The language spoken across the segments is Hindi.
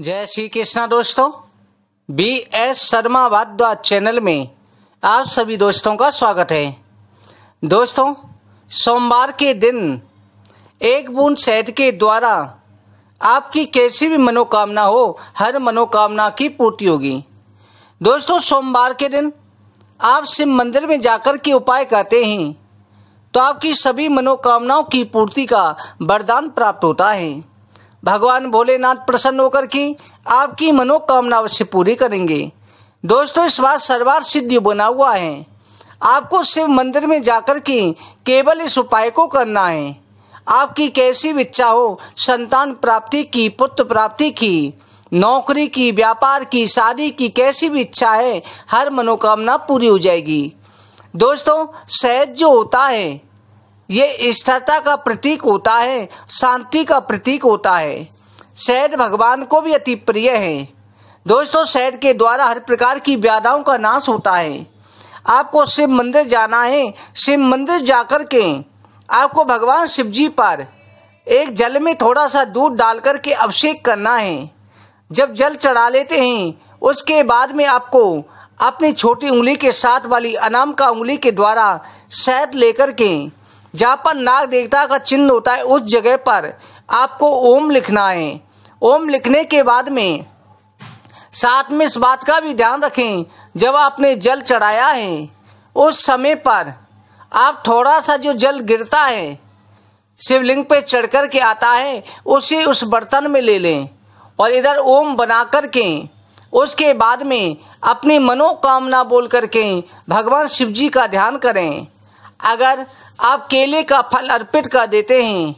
जय श्री कृष्णा दोस्तों B S Sharma Wadhwa channel में आप सभी दोस्तों का स्वागत है दोस्तों सोमवार के दिन एक बूंद शहद के द्वारा आपकी कैसी भी मनोकामना हो हर मनोकामना की पूर्ति होगी दोस्तों सोमवार के दिन आप शिव मंदिर में जाकर के उपाय करते हैं तो आपकी सभी मनोकामनाओं की पूर्ति का वरदान प्राप्त होता है भगवान भोलेनाथ प्रसन्न होकर की आपकी मनोकामना अवश्य पूरी करेंगे दोस्तों इस बार सर्वार सिद्ध बना हुआ है आपको शिव मंदिर में जाकर के केवल इस उपाय को करना है आपकी कैसी भी इच्छा हो संतान प्राप्ति की पुत्र प्राप्ति की नौकरी की व्यापार की शादी की कैसी भी इच्छा है हर मनोकामना पूरी हो जाएगी दोस्तों सहज जो होता है ये स्थिरता का प्रतीक होता है शांति का प्रतीक होता है शहद भगवान को भी अति प्रिय है दोस्तों शहद के द्वारा हर प्रकार की व्याधाओं का नाश होता है आपको शिव मंदिर जाना है शिव मंदिर जाकर के आपको भगवान शिव जी पर एक जल में थोड़ा सा दूध डाल करके के अभिषेक करना है जब जल चढ़ा लेते हैं उसके बाद में आपको अपनी छोटी उंगली के साथ वाली अनाम का उंगली के द्वारा शहद लेकर के जहाँ पर नाग देवता का चिन्ह होता है उस जगह पर आपको ओम लिखना है ओम लिखने के बाद में साथ में इस बात का भी ध्यान रखें जब आपने जल चढ़ाया है उस समय पर आप थोड़ा सा जो जल गिरता है शिवलिंग पे चढ़ कर के आता है उसे उस बर्तन में ले लें और इधर ओम बना कर के उसके बाद में अपनी मनोकामना बोल करके भगवान शिव जी का ध्यान करें अगर आप केले का फल अर्पित कर देते हैं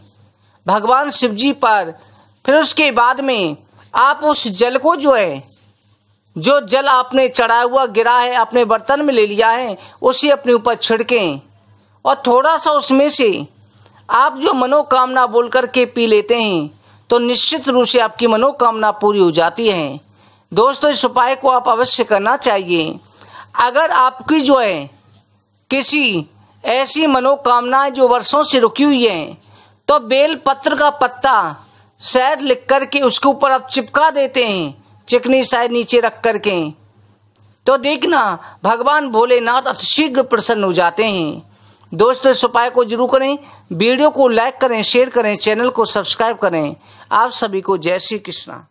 भगवान शिव जी पर फिर उसके बाद में आप उस जल को जो है जो जल आपने चढ़ाया हुआ गिरा है अपने बर्तन में ले लिया है उसे अपने ऊपर छिड़कें और थोड़ा सा उसमें से आप जो मनोकामना बोल करके पी लेते हैं तो निश्चित रूप से आपकी मनोकामना पूरी हो जाती है दोस्तों इस उपाय को आप अवश्य करना चाहिए अगर आपकी जो है किसी ऐसी मनोकामनाएं जो वर्षों से रुकी हुई हैं तो बेल पत्र का पत्ता शहद लिख करके उसके ऊपर अब चिपका देते हैं चिकनी शायद नीचे रख करके तो देखना भगवान भोलेनाथ अतिशीघ्र प्रसन्न हो जाते हैं दोस्तों इस उपाय को जरूर करें वीडियो को लाइक करें शेयर करें चैनल को सब्सक्राइब करें आप सभी को जय श्री कृष्णा